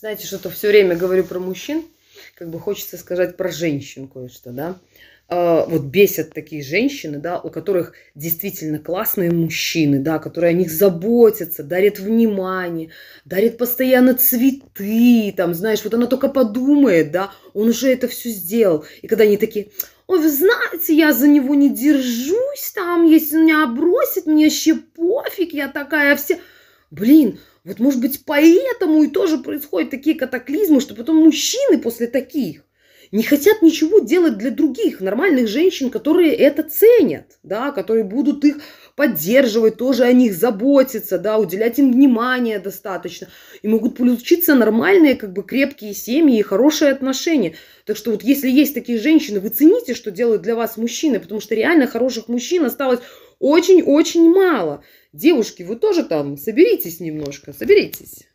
Знаете, что-то все время говорю про мужчин, как бы хочется сказать про женщин кое-что, да. А, вот бесят такие женщины, да, у которых действительно классные мужчины, да, которые о них заботятся, дарят внимание, дарят постоянно цветы, там, знаешь, вот она только подумает, да, он уже это все сделал. И когда они такие, ой, вы знаете, я за него не держусь, там, если меня бросит, мне вообще пофиг, я такая вся блин, вот может быть поэтому и тоже происходят такие катаклизмы, что потом мужчины после таких не хотят ничего делать для других нормальных женщин, которые это ценят, да, которые будут их поддерживать, тоже о них заботиться, да, уделять им внимание достаточно. И могут получиться нормальные, как бы крепкие семьи и хорошие отношения. Так что вот если есть такие женщины, вы цените, что делают для вас мужчины, потому что реально хороших мужчин осталось очень-очень мало. Девушки, вы тоже там соберитесь немножко, соберитесь.